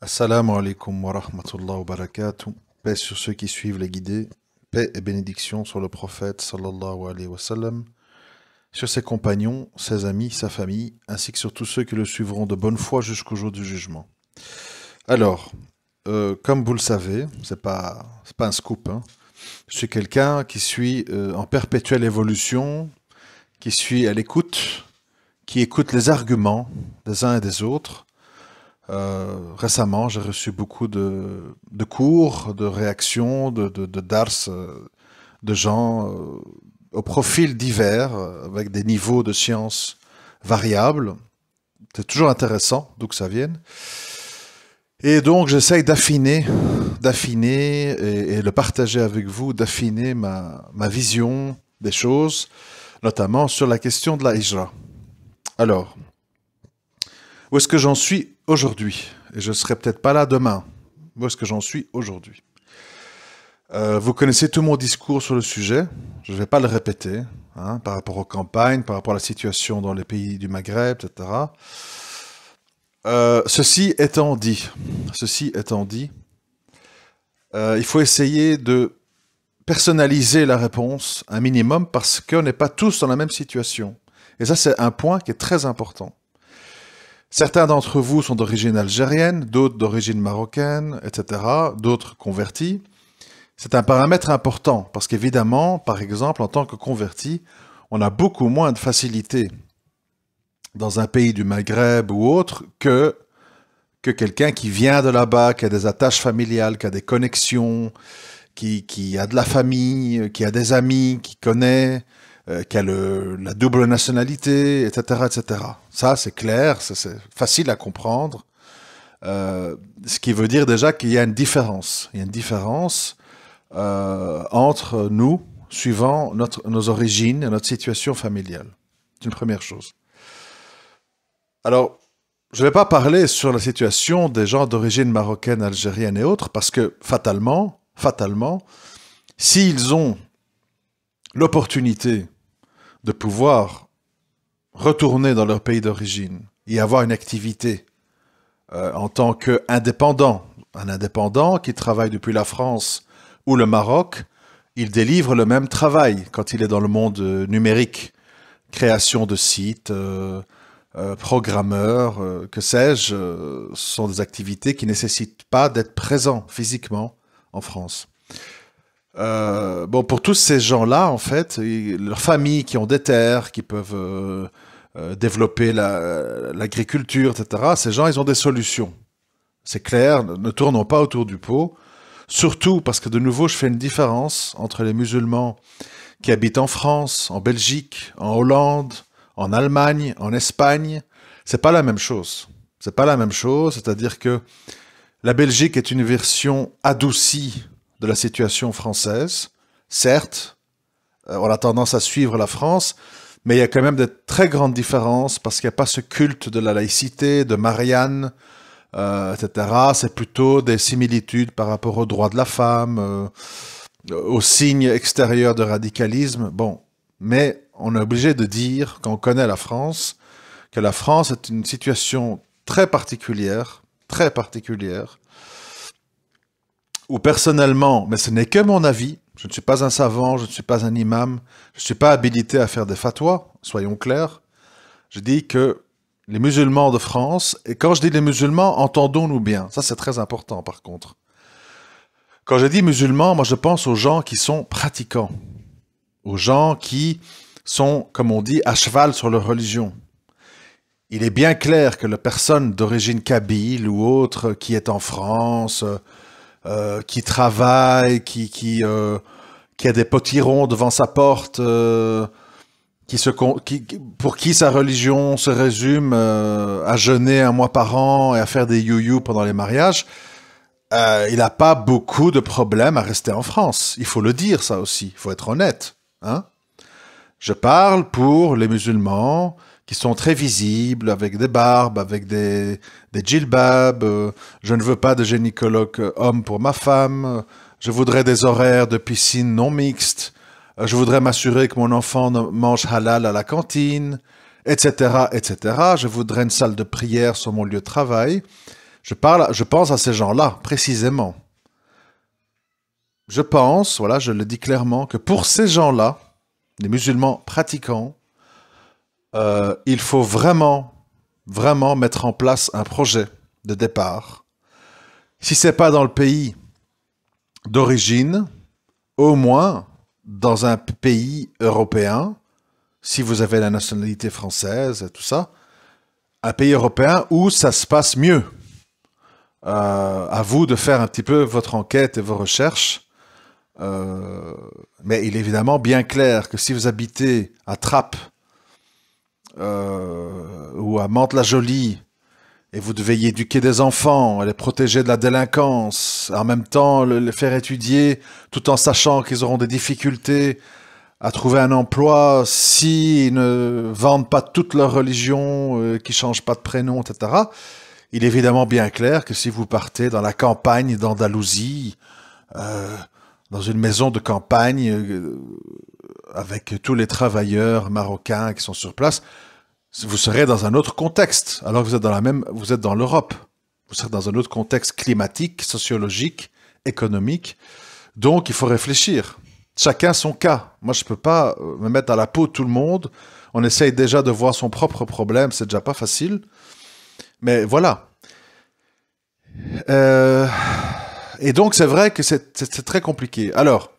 Assalamu alaikum wa rahmatullahi wa barakatuh. Paix sur ceux qui suivent les guidés. Paix et bénédiction sur le prophète sallallahu alayhi wa sallam, sur ses compagnons, ses amis, sa famille, ainsi que sur tous ceux qui le suivront de bonne foi jusqu'au jour du jugement. Alors, euh, comme vous le savez, c'est pas, pas un scoop, hein, je suis quelqu'un qui suit euh, en perpétuelle évolution, qui suit à l'écoute, qui écoute les arguments des uns et des autres, euh, récemment, j'ai reçu beaucoup de, cours, de réactions, de, de dars, euh, de gens euh, au profil divers, avec des niveaux de sciences variables. C'est toujours intéressant d'où que ça vienne. Et donc, j'essaye d'affiner, d'affiner et, et, le partager avec vous, d'affiner ma, ma vision des choses, notamment sur la question de la hijra. Alors, où est-ce que j'en suis aujourd'hui. Et je ne serai peut-être pas là demain. Où ce que j'en suis aujourd'hui euh, Vous connaissez tout mon discours sur le sujet. Je ne vais pas le répéter hein, par rapport aux campagnes, par rapport à la situation dans les pays du Maghreb, etc. Euh, ceci étant dit, ceci étant dit, euh, il faut essayer de personnaliser la réponse un minimum parce qu'on n'est pas tous dans la même situation. Et ça, c'est un point qui est très important. Certains d'entre vous sont d'origine algérienne, d'autres d'origine marocaine, etc., d'autres convertis. C'est un paramètre important parce qu'évidemment, par exemple, en tant que converti, on a beaucoup moins de facilité dans un pays du Maghreb ou autre que, que quelqu'un qui vient de là-bas, qui a des attaches familiales, qui a des connexions, qui, qui, a de la famille, qui a des amis, qui connaît, euh, qui a euh, la double nationalité, etc., etc. Ça, c'est clair, c'est facile à comprendre. Euh, ce qui veut dire déjà qu'il y a une différence. Il y a une différence entre nous, suivant notre, nos origines et notre situation familiale. C'est une première chose. Alors, je ne vais pas parler sur la situation des gens d'origine marocaine, algérienne et autres, parce que fatalement, fatalement, s'ils ont l'opportunité de pouvoir retourner dans leur pays d'origine et avoir une activité euh, en tant qu'indépendant. Un indépendant qui travaille depuis la France ou le Maroc, il délivre le même travail quand il est dans le monde euh, numérique. Création de sites, euh, programmeurs, programmeur, que sais-je, ce sont des activités qui ne nécessitent pas d'être présent physiquement en France. Euh, bon, pour tous ces gens-là, en fait, leurs familles qui ont des terres, qui peuvent euh, euh, développer l'agriculture, etc., ces gens, ils ont des solutions. C'est clair, ne tournons pas autour du pot. Surtout parce que, de nouveau, je fais une différence entre les musulmans qui habitent en France, en Belgique, en Hollande, en Allemagne, en Espagne. C'est pas la même chose. C'est pas la même chose, c'est-à-dire que la Belgique est une version adoucie de la situation française. Certes, euh, on a tendance à suivre la France, mais il y a quand même de très grandes différences parce qu'il n'y a pas ce culte de la laïcité, de Marianne, euh, etc. C'est plutôt des similitudes par rapport aux droits de la femme, euh, aux signes extérieurs de radicalisme. Bon, mais on est obligé de dire, quand on connaît la France, que la France est une situation très particulière, très particulière, ou personnellement, mais ce n'est que mon avis, je ne suis pas un savant, je ne suis pas un imam, je ne suis pas habilité à faire des fatwas, soyons clairs. Je dis que les musulmans de France, et quand je dis les musulmans, entendons-nous bien, ça c'est très important par contre. Quand je dis musulmans, moi je pense aux gens qui sont pratiquants, aux gens qui sont, comme on dit, à cheval sur leur religion. Il est bien clair que la personne d'origine kabyle ou autre qui est en France, euh, euh, qui travaille, qui qui, euh, qui a des potirons devant sa porte, euh, qui se qui, pour qui sa religion se résume à jeûner un mois par an et à faire des you-you pendant les mariages. il n'a pas beaucoup de problèmes à rester en France. Il faut le dire, ça aussi. Il faut être honnête. Hein Je parle pour les musulmans qui sont très visibles, avec des barbes, avec des, des djilbabs. je ne veux pas de gynécologue homme pour ma femme. Je voudrais des horaires de piscine non mixtes. je voudrais m'assurer que mon enfant mange halal à la cantine, etc., etc. Je voudrais une salle de prière sur mon lieu de travail. Je parle, je pense à ces gens-là, précisément. Je pense, voilà, je le dis clairement, que pour ces gens-là, les musulmans pratiquants, euh, il faut vraiment, vraiment mettre en place un projet de départ. Si ce n'est pas dans le pays d'origine, au moins dans un pays européen, si vous avez la nationalité française et tout ça, un pays européen où ça se passe mieux. Euh, à vous de faire un petit peu votre enquête et vos recherches. Euh, mais il est évidemment bien clair que si vous habitez à Trappes, euh, ou à Mantes-la-Jolie, et vous devez éduquer des enfants, les protéger de la délinquance, en même temps les faire étudier, tout en sachant qu'ils auront des difficultés à trouver un emploi s'ils ne vendent pas toute leur religion, euh, qui ne changent pas de prénom, etc. Il est évidemment bien clair que si vous partez dans la campagne d'Andalousie, euh, dans une maison de campagne, avec tous les travailleurs marocains qui sont sur place, vous serez dans un autre contexte, alors que vous êtes dans la même, vous êtes dans l'Europe. Vous serez dans un autre contexte climatique, sociologique, économique. Donc, il faut réfléchir. Chacun son cas. Moi, je ne peux pas euh, me mettre à la peau de tout le monde. On essaye déjà de voir son propre problème, c'est déjà pas facile. Mais voilà. Euh, et donc, c'est vrai que c'est très compliqué. Alors,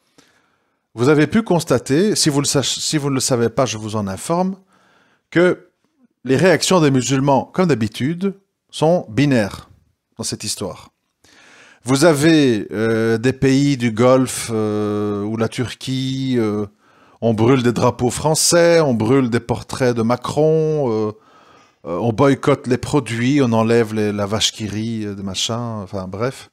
vous avez pu constater, si vous, si vous ne le savez pas, je vous en informe, que les réactions des musulmans, comme d'habitude, sont binaires dans cette histoire. Vous avez euh, des pays du Golfe euh, ou la Turquie, euh, on brûle des drapeaux français, on brûle des portraits de Macron, on boycotte les produits, on enlève la vache qui rit, des machins, enfin bref.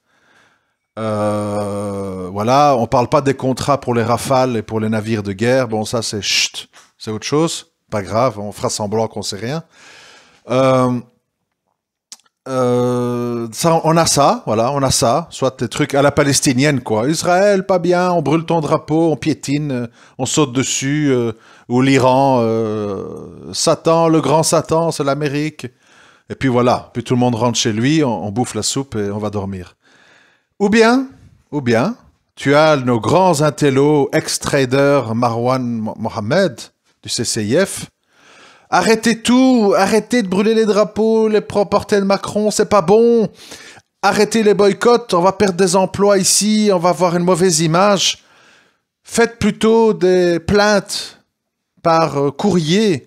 voilà, on parle pas des contrats pour les rafales et pour les navires de guerre, bon ça c'est chut, c'est autre chose pas grave, on fera semblant qu'on sait rien. Euh, euh, ça, on a ça, voilà, on a ça, soit des trucs à la palestinienne, quoi. Israël, pas bien, on brûle ton drapeau, on piétine, euh, on saute dessus, ou l'Iran, Satan, le grand Satan, c'est l'Amérique. Et puis voilà, puis tout le monde rentre chez lui, on, bouffe la soupe et on va dormir. Ou bien, ou bien, tu as nos grands intellos ex-traders Marwan Mohamed, du CCIF. Arrêtez tout, arrêtez de brûler les drapeaux, les propres de Macron, c'est pas bon. Arrêtez les boycotts, on va perdre des emplois ici, on va avoir une mauvaise image. Faites plutôt des plaintes par euh, courrier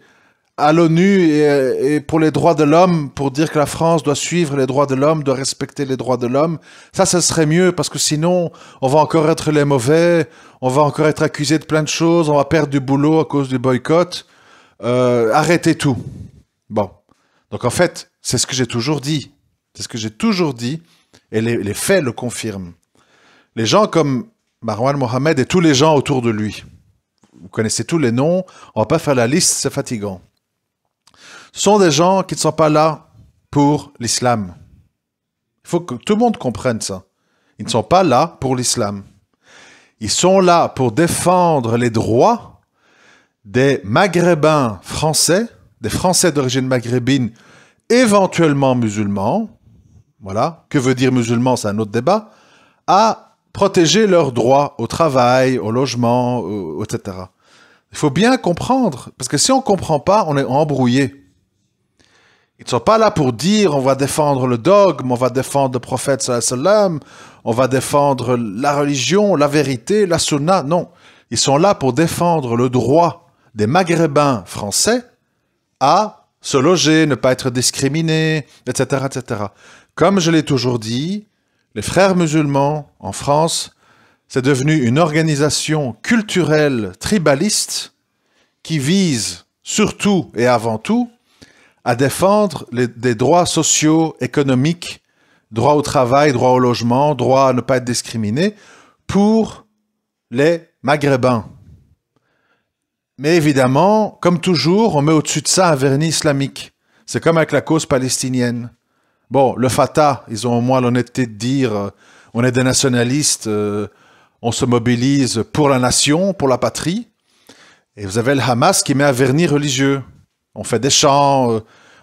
à l'ONU et, pour les droits de l'homme, pour dire que la France doit suivre les droits de l'homme, doit respecter les droits de l'homme, ça, ce serait mieux parce que sinon, on va encore être les mauvais, on va encore être accusé de plein de choses, on va perdre du boulot à cause du boycott. Euh, arrêtez tout. Bon. Donc en fait, c'est ce que j'ai toujours dit. C'est ce que j'ai toujours dit et les, faits le confirment. Les gens comme Marwan Mohamed et tous les gens autour de lui, vous connaissez tous les noms, on va pas faire la liste, c'est fatigant sont des gens qui ne sont pas là pour l'islam. Il faut que tout le monde comprenne ça. Ils ne sont pas là pour l'islam. Ils sont là pour défendre les droits des Maghrébins français, des Français d'origine maghrébine, éventuellement musulmans, voilà, que veut dire musulman, c'est un autre débat, à protéger leurs droits au travail, au logement, euh, etc. Il faut bien comprendre, parce que si on ne comprend pas, on est embrouillé. Ils ne sont pas là pour dire on va défendre le dogme, on va défendre le prophète sallam, on va défendre la religion, la vérité, la sunna. Non, ils sont là pour défendre le droit des Maghrébins français à se loger, ne pas être discriminés, etc., etc. Comme je l'ai toujours dit, les frères musulmans en France, c'est devenu une organisation culturelle tribaliste qui vise surtout et avant tout à défendre les, des droits sociaux, économiques, droit au travail, droit au logement, droit à ne pas être discriminé, pour les Maghrébins. Mais évidemment, comme toujours, on met au-dessus de ça un vernis islamique. C'est comme avec la cause palestinienne. Bon, le Fatah, ils ont au moins l'honnêteté de dire euh, on est des nationalistes, euh, on se mobilise pour la nation, pour la patrie. Et vous avez le Hamas qui met un vernis religieux. On fait des chants, euh,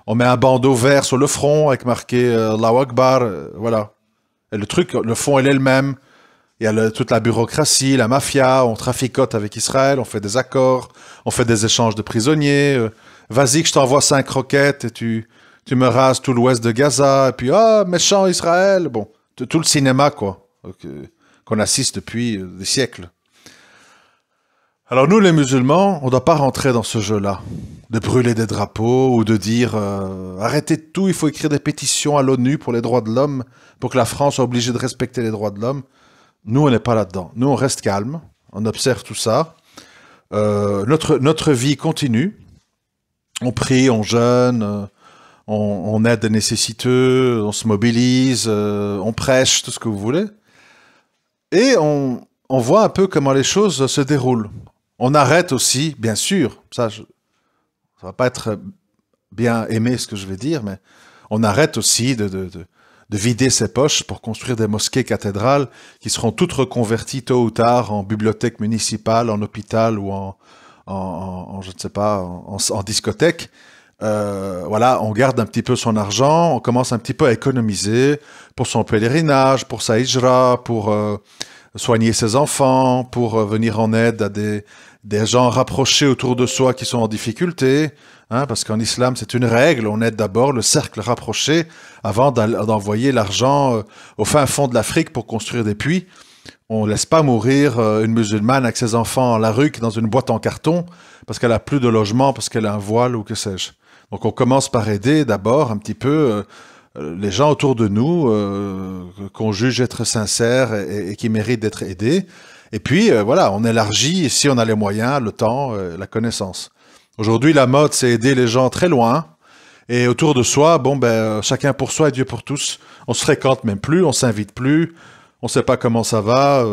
on met un bandeau vert sur le front avec marqué euh, Akbar, euh, voilà. Et le truc, le fond, elle est le même. Il y a toute la bureaucratie, la mafia, on traficote avec Israël, on fait des accords, on fait des échanges de prisonniers. Euh. Vas-y que je t'envoie cinq roquettes et tu, me rases tout l'ouest de Gaza. Et puis, ah, méchant Israël. Bon, tout le cinéma, quoi, euh, qu'on assiste depuis des siècles. Alors nous, les musulmans, on ne doit pas rentrer dans ce jeu-là de brûler des drapeaux ou de dire euh, arrêtez tout, il faut écrire des pétitions à l'ONU pour les droits de l'homme, pour que la France soit obligée de respecter les droits de l'homme. Nous, on n'est pas là-dedans. Nous, on reste calme, on observe tout ça. Euh, notre, notre vie continue. On prie, on jeûne, euh, on, aide des nécessiteux, on se mobilise, on prêche, tout ce que vous voulez. Et on, voit un peu comment les choses se déroulent. On arrête aussi, bien sûr, ça, ça va pas être bien aimé ce que je vais dire, mais on arrête aussi de, de, de, vider ses poches pour construire des mosquées cathédrales qui seront toutes reconverties tôt ou tard en bibliothèque municipale, en hôpital ou en, en, je ne sais pas, en, discothèque. Euh, voilà, on garde un petit peu son argent, on commence un petit peu à économiser pour son pèlerinage, pour sa hijra, pour euh, soigner ses enfants, pour euh, venir en aide à des, des gens rapprochés autour de soi qui sont en difficulté, hein, parce qu'en islam c'est une règle, on aide d'abord le cercle rapproché avant d'envoyer l'argent euh, au fin fond de l'Afrique pour construire des puits. On ne laisse pas mourir euh, une musulmane avec ses enfants en la rue dans une boîte en carton parce qu'elle a plus de logement, parce qu'elle a un voile ou que sais-je. Donc on commence par aider d'abord un petit peu euh, les gens autour de nous qu'on juge être sincères et qui méritent d'être aidés. Et puis, euh, voilà, on élargit, si on a les moyens, le temps, euh, la connaissance. Aujourd'hui, la mode, c'est aider les gens très loin. Et autour de soi, bon, ben, euh, chacun pour soi et Dieu pour tous. On se fréquente même plus, on s'invite plus, on ne sait pas comment ça va.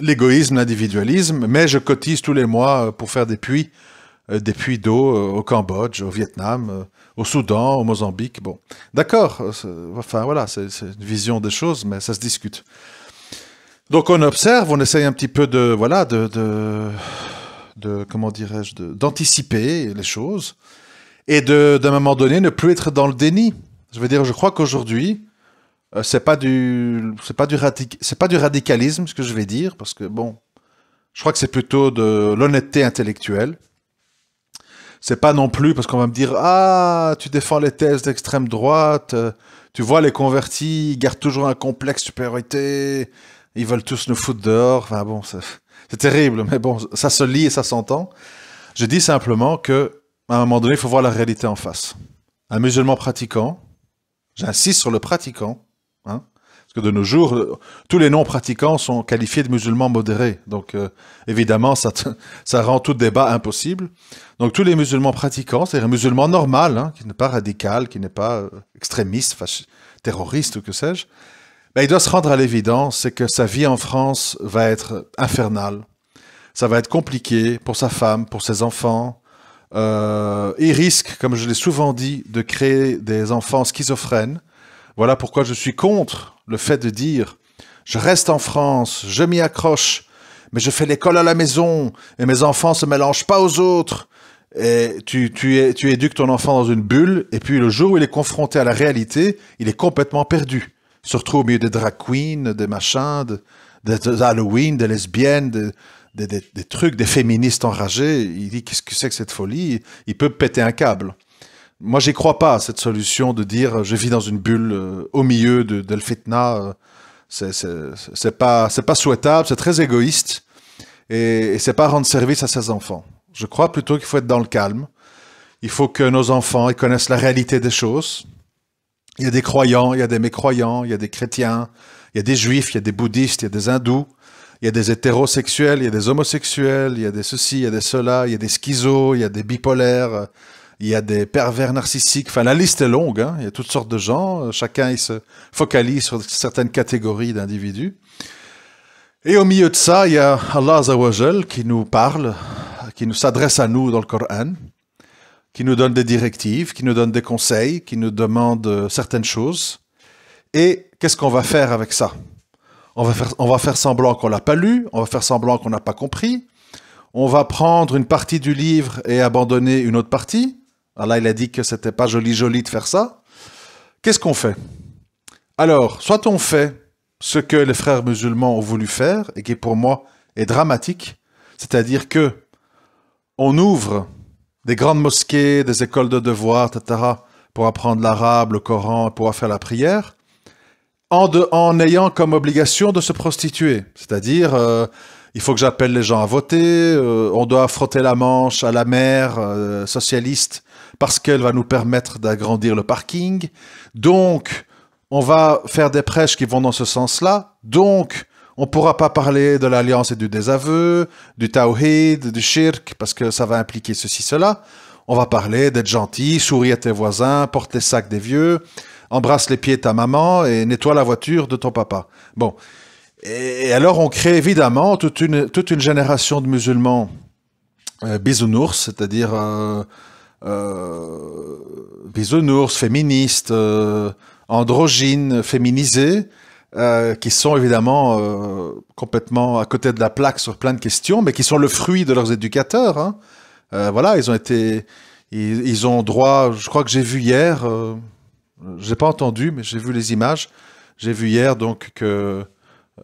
L'égoïsme, l'individualisme, mais je cotise tous les mois pour faire des puits, des puits d'eau au Cambodge, au Vietnam, au Soudan, au Mozambique. Bon, d'accord, enfin voilà, c'est une vision des choses, mais ça se discute. Donc on observe, on essaye un petit peu de voilà de, de, comment dirais-je d'anticiper les choses et de d'un moment donné ne plus être dans le déni. Je veux dire, je crois qu'aujourd'hui ce euh, c'est pas du c'est pas du radicalisme ce que je vais dire parce que bon, je crois que c'est plutôt de l'honnêteté intellectuelle. C'est pas non plus parce qu'on va me dire ah tu défends les thèses d'extrême droite, euh, tu vois les convertis ils gardent toujours un complexe supériorité ils veulent tous nous foutre dehors. Enfin bon, c'est terrible, mais bon, ça se lit et ça s'entend. Je dis simplement que à un moment donné, il faut voir la réalité en face. Un musulman pratiquant, j'insiste sur le pratiquant, hein, parce que de nos jours, tous les non-pratiquants sont qualifiés de musulmans modérés. Donc, euh, évidemment, ça, rend tout débat impossible. Donc, tous les musulmans pratiquants, c'est-à-dire un musulman normal, hein, qui n'est pas radical, qui n'est pas euh, extrémiste, terroriste ou que sais-je, il doit se rendre à l'évidence, c'est que sa vie en France va être infernale. Ça va être compliqué pour sa femme, pour ses enfants. Euh, il risque, comme je l'ai souvent dit, de créer des enfants schizophrènes. Voilà pourquoi je suis contre le fait de dire je reste en France, je m'y accroche, mais je fais l'école à la maison et mes enfants se mélangent pas aux autres. Et tu, tu éduques ton enfant dans une bulle et puis le jour où il est confronté à la réalité, il est complètement perdu se retrouve au milieu des drag queens, des machins, des Halloween, des lesbiennes, des trucs, des féministes enragés. Il dit qu'est-ce que c'est que cette folie Il peut péter un câble. Moi, j'y crois pas, à cette solution de dire je vis dans une bulle euh, au milieu de, de fitna. Euh, c'est pas, souhaitable, c'est très égoïste et, ce c'est pas rendre service à ses enfants. Je crois plutôt qu'il faut être dans le calme. Il faut que nos enfants connaissent la réalité des choses, il y a des croyants, il y a des mécroyants, il y a des chrétiens, il y a des juifs, il y a des bouddhistes, il y a des hindous, il y a des hétérosexuels, il y a des homosexuels, il y a des ceci, il y a des cela, il y a des schizos, il y a des bipolaires, il y a des pervers narcissiques. Enfin, la liste est longue. Il y a toutes sortes de gens. Chacun il se focalise sur certaines catégories d'individus. Et au milieu de ça, il y a Allah Azawajal qui nous parle, qui nous s'adresse à nous dans le Coran qui nous donne des directives, qui nous donne des conseils, qui nous demande euh, certaines choses. Et qu'est-ce qu'on va faire avec ça on va, faire, on va faire semblant qu'on l'a pas lu, on va faire semblant qu'on n'a pas compris, on va prendre une partie du livre et abandonner une autre partie. Alors là, il a dit que c'était pas joli joli de faire ça. Qu'est-ce qu'on fait Alors, soit on fait ce que les frères musulmans ont voulu faire et qui pour moi est dramatique, c'est-à-dire que on ouvre des grandes mosquées, des écoles de devoirs, etc., pour apprendre l'arabe, le Coran, pour faire la prière, en, en ayant comme obligation de se prostituer. C'est-à-dire, euh, il faut que j'appelle les gens à voter, euh, on doit frotter la manche à la mère euh, socialiste parce qu'elle va nous permettre d'agrandir le parking. Donc, on va faire des prêches qui vont dans ce sens-là. Donc, on ne pourra pas parler de l'alliance et du désaveu, du tawhid, du shirk, parce que ça va impliquer ceci, cela. On va parler d'être gentil, sourire à tes voisins, porter les sacs des vieux, embrasse les pieds de ta maman et nettoie la voiture de ton papa. Bon. Et alors, on crée évidemment toute une, toute une génération de musulmans euh, bisounours, c'est-à-dire euh, euh, bisounours, féministes, androgynes, féminisés, euh, qui sont évidemment euh, complètement à côté de la plaque sur plein de questions, mais qui sont le fruit de leurs éducateurs. Hein. Euh, voilà, ils ont été, ils, ont droit. Je crois que j'ai vu hier, j'ai pas entendu, mais j'ai vu les images. J'ai vu hier donc que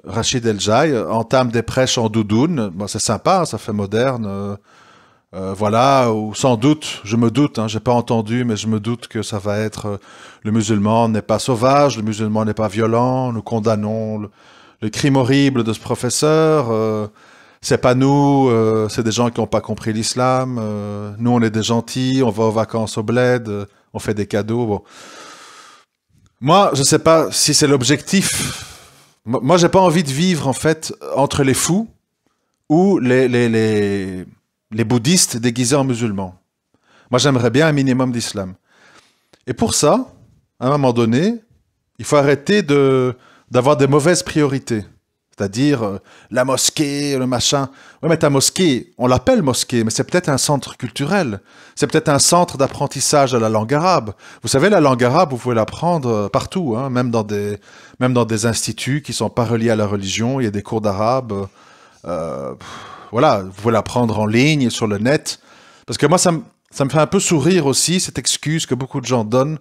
Rachid El Jaï entame des prêches en doudoune. c'est sympa, hein, ça fait moderne. Euh, voilà, ou sans doute, je me doute, hein, j'ai pas entendu, mais je me doute que ça va être euh, le musulman n'est pas sauvage, le musulman n'est pas violent, nous condamnons le, crime horrible de ce professeur, euh, c'est pas nous, c'est des gens qui n'ont pas compris l'islam, nous on est des gentils, on va aux vacances au bled, on fait des cadeaux. Bon. Moi, je sais pas si c'est l'objectif. Moi, j'ai pas envie de vivre en fait entre les fous ou les, les, les les bouddhistes déguisés en musulmans. Moi, j'aimerais bien un minimum d'islam. Et pour ça, à un moment donné, il faut arrêter de, d'avoir des mauvaises priorités. C'est-à-dire euh, la mosquée, le machin. Oui, mais ta mosquée, on l'appelle mosquée, mais c'est peut-être un centre culturel. C'est peut-être un centre d'apprentissage de la langue arabe. Vous savez, la langue arabe, vous pouvez l'apprendre euh, partout, hein, même, dans des, même dans des instituts qui ne sont pas reliés à la religion. Il y a des cours d'arabe. Euh, voilà, vous pouvez la prendre en ligne, sur le net. Parce que moi, ça me, ça fait un peu sourire aussi, cette excuse que beaucoup de gens donnent,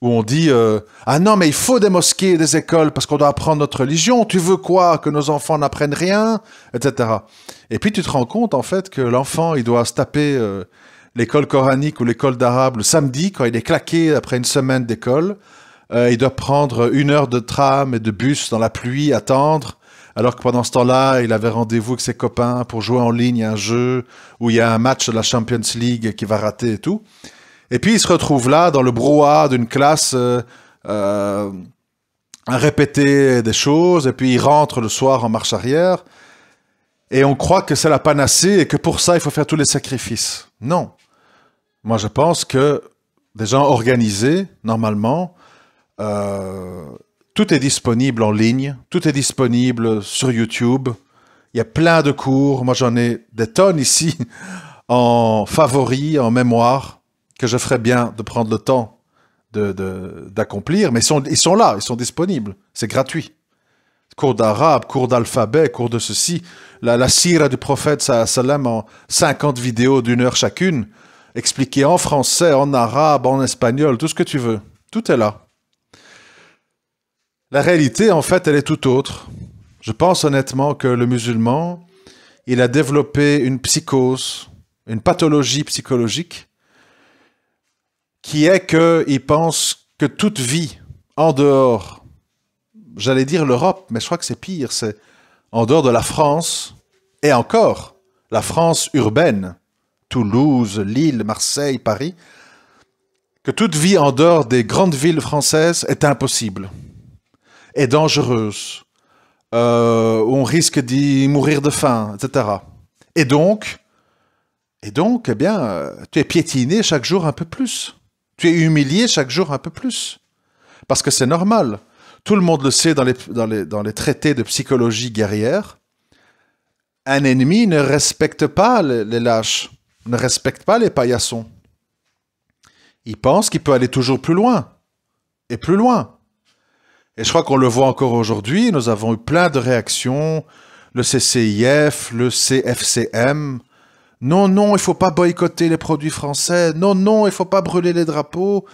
où on dit euh, Ah non, mais il faut des mosquées des écoles parce qu'on doit apprendre notre religion. Tu veux quoi Que nos enfants n'apprennent rien etc. » Et puis, tu te rends compte, en fait, que l'enfant, il doit se taper euh, l'école coranique ou l'école d'arabe le samedi, quand il est claqué après une semaine d'école. Euh, il doit prendre une heure de tram et de bus dans la pluie, attendre alors que pendant ce temps-là, il avait rendez-vous avec ses copains pour jouer en ligne un jeu où il y a un match de la Champions League qui va rater et tout. Et puis il se retrouve là dans le brouhaha d'une classe à euh, euh, répéter des choses, et puis il rentre le soir en marche arrière, et on croit que c'est la panacée et que pour ça il faut faire tous les sacrifices. Non. Moi je pense que des gens organisés, normalement, euh, tout est disponible en ligne, tout est disponible sur YouTube. Il y a plein de cours. Moi, j'en ai des tonnes ici en favoris, en mémoire, que je ferais bien de prendre le temps d'accomplir. De, d'accomplir. Mais ils sont, là, ils sont disponibles. C'est gratuit cours d'arabe, cours d'alphabet, cours de ceci. La, la sira du prophète salam en 50 vidéos d'une heure chacune, expliquées en français, en arabe, en espagnol, tout ce que tu veux. Tout est là. La réalité, en fait, elle est tout autre. Je pense honnêtement que le musulman, il a développé une psychose, une pathologie psychologique, qui est qu'il pense que toute vie en dehors, j'allais dire l'Europe, mais je crois que c'est pire, c'est en dehors de la France, et encore, la France urbaine, Toulouse, Lille, Marseille, Paris, que toute vie en dehors des grandes villes françaises est impossible est dangereuse. Euh, on risque d'y mourir de faim, etc. Et donc, et donc, eh bien, euh, tu es piétiné chaque jour un peu plus. Tu es humilié chaque jour un peu plus. Parce que c'est normal. Tout le monde le sait dans les, dans les, traités de psychologie guerrière. Un ennemi ne respecte pas les lâches, ne respecte pas les paillassons. Il pense qu'il peut aller toujours plus loin, et plus loin, et je crois qu'on le voit encore aujourd'hui. Nous avons eu plein de réactions. Le CCIF, le CFCM. Non, non, il ne faut pas boycotter les produits français. Non, non, il ne faut pas brûler les drapeaux.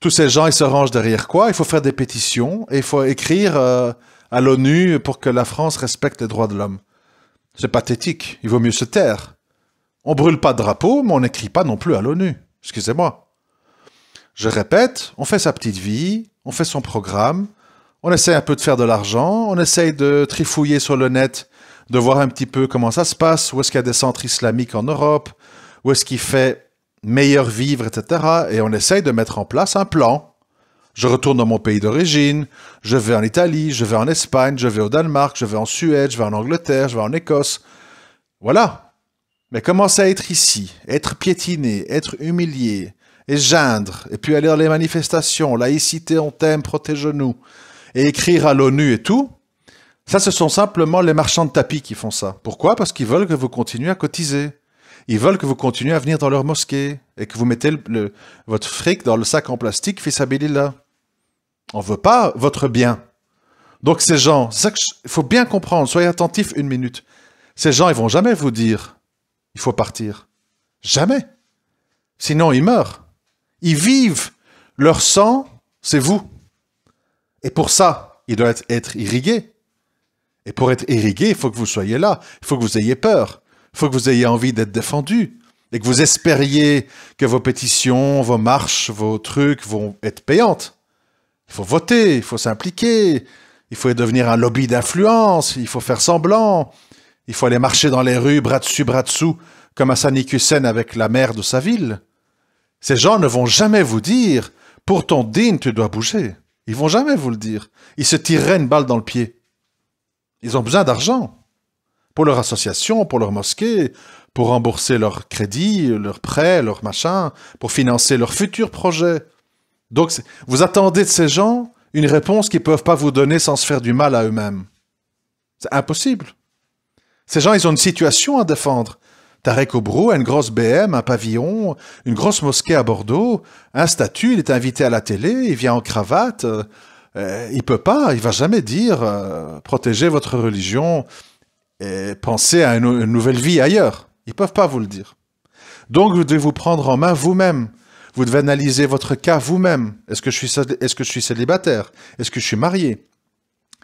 Tous ces gens, ils se rangent derrière quoi Il faut faire des pétitions et il faut écrire euh, à l'ONU pour que la France respecte les droits de l'homme. C'est pathétique. Il vaut mieux se taire. On ne brûle pas de drapeau, mais on n'écrit pas non plus à l'ONU. Excusez-moi. Je répète, on fait sa petite vie, on fait son programme, on essaie un peu de faire de l'argent, on essaye de trifouiller sur le net, de voir un petit peu comment ça se passe, où est-ce qu'il y a des centres islamiques en Europe, où est-ce qu'il fait meilleur vivre, etc. Et on essaye de mettre en place un plan. Je retourne dans mon pays d'origine, je vais en Italie, je vais en Espagne, je vais au Danemark, je vais en Suède, je vais en Angleterre, je vais en Écosse. Voilà. Mais commencer à être ici, être piétiné, être humilié, et geindre, et puis aller à les manifestations, laïcité, on t'aime, protège-nous et écrire à l'ONU et tout. Ça, ce sont simplement les marchands de tapis qui font ça. Pourquoi Parce qu'ils veulent que vous continuez à cotiser. Ils veulent que vous continuez à venir dans leur mosquée et que vous mettez le, votre fric dans le sac en plastique, fils là. On ne veut pas votre bien. Donc ces gens, il faut bien comprendre, soyez attentifs une minute. Ces gens, ils vont jamais vous dire, il faut partir. Jamais. Sinon, ils meurent. Ils vivent. Leur sang, c'est vous. Et pour ça, il doit être irrigué. Et pour être irrigué, il faut que vous soyez là, il faut que vous ayez peur, il faut que vous ayez envie d'être défendu, et que vous espériez que vos pétitions, vos marches, vos trucs vont être payantes. Il faut voter, il faut s'impliquer, il faut devenir un lobby d'influence, il faut faire semblant, il faut aller marcher dans les rues, bras dessus, bras dessous, comme à Sanikusen avec la maire de sa ville. Ces gens ne vont jamais vous dire, pour ton digne, tu dois bouger. Ils vont jamais vous le dire. Ils se tireraient une balle dans le pied. Ils ont besoin d'argent pour leur association, pour leur mosquée, pour rembourser leurs crédits, leurs prêts, leurs machins, pour financer leurs futurs projets. Donc, vous attendez de ces gens une réponse qu'ils ne peuvent pas vous donner sans se faire du mal à eux-mêmes. C'est impossible. Ces gens, ils ont une situation à défendre. Tarek Obrou a une grosse BM, un pavillon, une grosse mosquée à Bordeaux, un statut, il est invité à la télé, il vient en cravate. Il euh, il peut pas, il va jamais dire protéger euh, protégez votre religion et pensez à une, nouvelle vie ailleurs. Ils peuvent pas vous le dire. Donc vous devez vous prendre en main vous-même. Vous devez analyser votre cas vous-même. Est-ce que est-ce que je suis célibataire Est-ce que je suis marié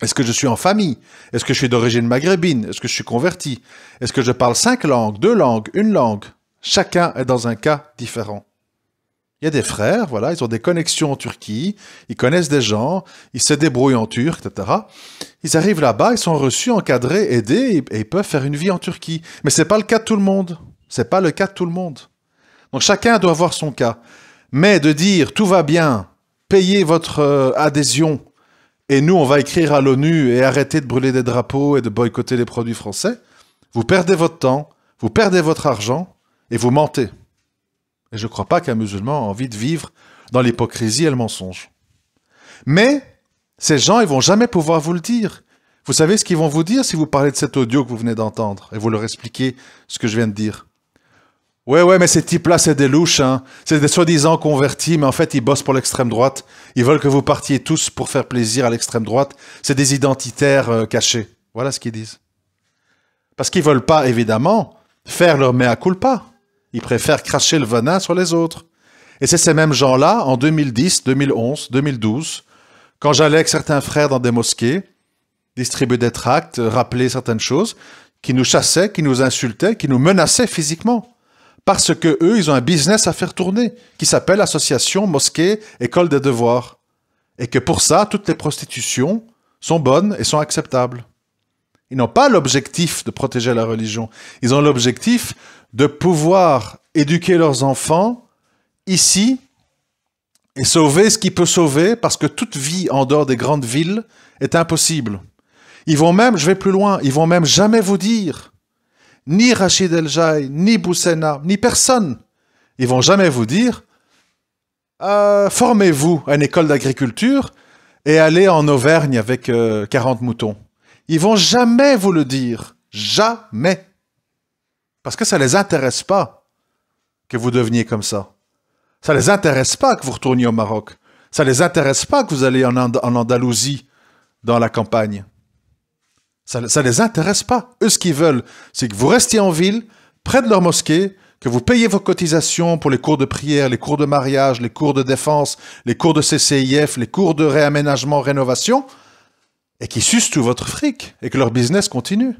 est-ce que je suis en famille Est-ce que je suis d'origine maghrébine Est-ce que je suis converti Est-ce que je parle cinq langues, deux langues, une langue Chacun est dans un cas différent. Il y a des frères, voilà, ils ont des connexions en Turquie, ils connaissent des gens, ils se débrouillent en turc, etc. Ils arrivent là-bas, ils sont reçus, encadrés, aidés, et ils peuvent faire une vie en Turquie. Mais ce n'est pas le cas de tout le monde. Ce n'est pas le cas de tout le monde. Donc chacun doit avoir son cas. Mais de dire tout va bien, payez votre euh, adhésion, et nous, on va écrire à l'ONU et arrêter de brûler des drapeaux et de boycotter les produits français, vous perdez votre temps, vous perdez votre argent et vous mentez. Et je ne crois pas qu'un musulman a envie de vivre dans l'hypocrisie et le mensonge. Mais ces gens, ils vont jamais pouvoir vous le dire. Vous savez ce qu'ils vont vous dire si vous parlez de cet audio que vous venez d'entendre et vous leur expliquez ce que je viens de dire. Ouais, ouais, mais ces types-là, c'est des louches. Hein. C'est des soi-disant convertis, mais en fait, ils bossent pour l'extrême droite. Ils veulent que vous partiez tous pour faire plaisir à l'extrême droite. C'est des identitaires euh, cachés. Voilà ce qu'ils disent. Parce qu'ils veulent pas, évidemment, faire leur mea culpa. Ils préfèrent cracher le venin sur les autres. Et c'est ces mêmes gens-là, en 2010, 2011, 2012, quand j'allais avec certains frères dans des mosquées, distribuer des tracts, rappeler certaines choses, qui nous chassaient, qui nous insultaient, qui nous menaçaient physiquement. Parce que eux, ils ont un business à faire tourner qui s'appelle Association Mosquée École des Devoirs. Et que pour ça, toutes les prostitutions sont bonnes et sont acceptables. Ils n'ont pas l'objectif de protéger la religion. Ils ont l'objectif de pouvoir éduquer leurs enfants ici et sauver ce qui peut sauver parce que toute vie en dehors des grandes villes est impossible. Ils vont même, je vais plus loin, ils vont même jamais vous dire ni Rachid El Jaï, ni Boussena, ni personne. Ils vont jamais vous dire euh, formez-vous à une école d'agriculture et allez en Auvergne avec 40 euh, moutons. Ils vont jamais vous le dire. Jamais. Parce que ça ne les intéresse pas que vous deveniez comme ça. Ça ne les intéresse pas que vous retourniez au Maroc. Ça ne les intéresse pas que vous allez en Andalousie, dans la campagne. Ça ne les intéresse pas. Eux, ce qu'ils veulent, c'est que vous restiez en ville, près de leur mosquée, que vous payiez vos cotisations pour les cours de prière, les cours de mariage, les cours de défense, les cours de CCIF, les cours de réaménagement, rénovation, et qui sucent tout votre fric, et que leur business continue.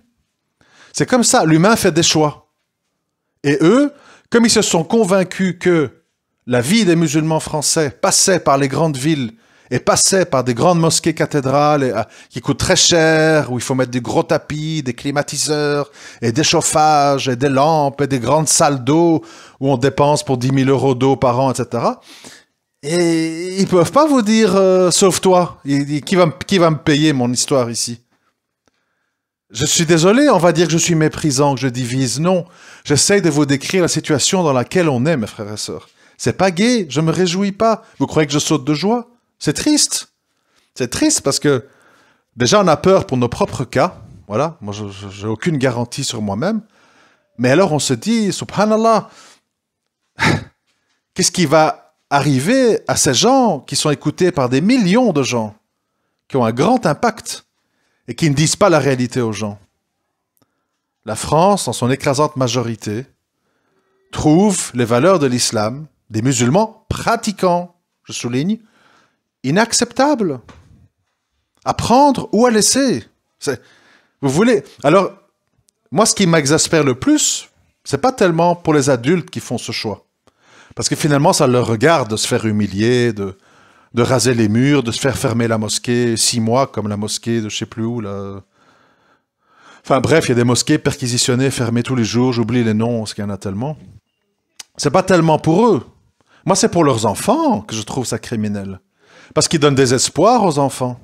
C'est comme ça, l'humain fait des choix. Et eux, comme ils se sont convaincus que la vie des musulmans français passait par les grandes villes et passaient par des grandes mosquées cathédrales euh, qui coûtent très cher, où il faut mettre des gros tapis, des climatiseurs, et des chauffages, et des lampes, et des grandes salles d'eau, où on dépense pour 10 000 euros d'eau par an, etc. Et ils peuvent pas vous dire euh, sauve-toi. Qui va, qui va me payer mon histoire ici Je suis désolé, on va dire que je suis méprisant, que je divise. Non, j'essaye de vous décrire la situation dans laquelle on est, mes frères et sœurs. C'est pas gay. je me réjouis pas. Vous croyez que je saute de joie c'est triste. C'est triste parce que déjà, on a peur pour nos propres cas. Voilà, moi, je n'ai aucune garantie sur moi-même. Mais alors, on se dit, subhanallah, qu'est-ce qui va arriver à ces gens qui sont écoutés par des millions de gens, qui ont un grand impact et qui ne disent pas la réalité aux gens La France, en son écrasante majorité, trouve les valeurs de l'islam, des musulmans pratiquants, je souligne, inacceptable. À prendre ou à laisser. Vous voulez. Alors, moi, ce qui m'exaspère le plus, c'est pas tellement pour les adultes qui font ce choix. Parce que finalement, ça leur regarde de se faire humilier, de, de raser les murs, de se faire fermer la mosquée six mois, comme la mosquée de je sais plus où. Enfin bref, il y a des mosquées perquisitionnées, fermées tous les jours, j'oublie les noms, parce qu'il y en a tellement. C'est pas tellement pour eux. Moi, c'est pour leurs enfants que je trouve ça criminel. Parce qu'il donne des espoirs aux enfants.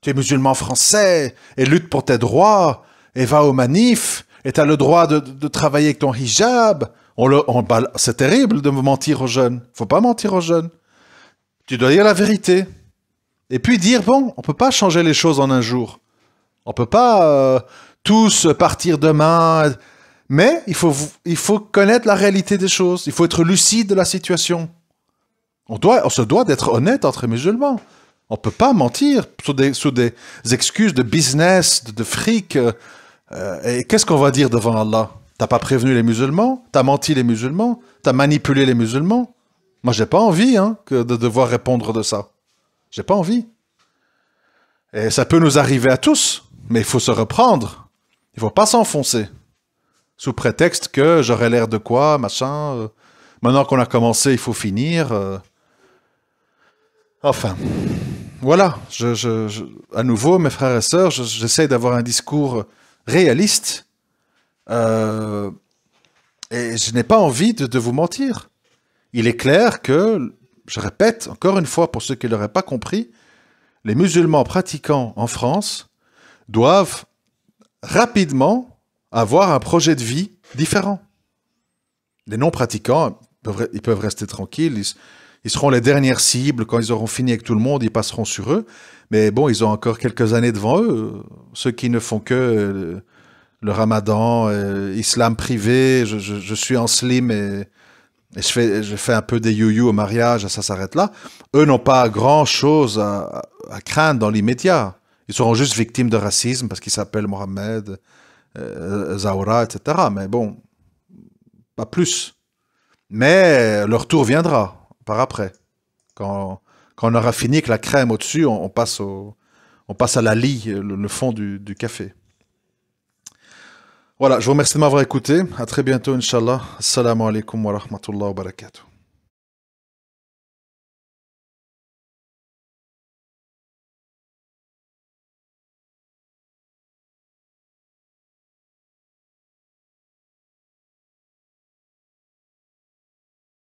Tu es musulman français et lutte pour tes droits et va au manif et tu as le droit de, travailler avec ton hijab. On bah, c'est terrible de mentir aux jeunes. Faut pas mentir aux jeunes. Tu dois dire la vérité. Et puis dire, bon, on peut pas changer les choses en un jour. On peut pas euh, tous partir demain. Mais il faut connaître la réalité des choses. Il faut être lucide de la situation. On, on se doit d'être honnête entre musulmans. On ne peut pas mentir sous des, des excuses de business, de, fric. Euh, euh, et qu'est-ce qu'on va dire devant Allah T'as pas prévenu les musulmans T'as menti les musulmans T'as manipulé les musulmans Moi, j'ai pas envie hein, que de devoir répondre de ça. J'ai pas envie. Et ça peut nous arriver à tous, mais il faut se reprendre. Il faut pas s'enfoncer. Sous prétexte que j'aurais l'air de quoi, machin. Euh. maintenant qu'on a commencé, il faut finir. Enfin, voilà, je, à nouveau, mes frères et sœurs, j'essaie d'avoir un discours réaliste. Euh, et je n'ai pas envie de, vous mentir. Il est clair que, je répète encore une fois pour ceux qui ne l'auraient pas compris, les musulmans pratiquants en France doivent rapidement avoir un projet de vie différent. Les non-pratiquants, ils peuvent rester tranquilles, ils seront les dernières cibles. Quand ils auront fini avec tout le monde, ils passeront sur eux. Mais bon, ils ont encore quelques années devant eux. Ceux qui ne font que euh, le ramadan, euh, islam privé, je, suis en slim et, je, fais, un peu des you you au mariage, ça s'arrête là. Eux n'ont pas grand-chose à, craindre dans l'immédiat. Ils seront juste victimes de racisme parce qu'ils s'appellent Mohamed, euh, etc. Mais bon, pas plus. Mais leur tour viendra après. Quand, quand on aura fini avec la crème au-dessus, on, passe au, on passe à la lie, le, fond du, du, café. Voilà, je vous remercie de m'avoir écouté. À très bientôt, Inch'Allah. Assalamu alaikum wa rahmatullahi wa barakatuh.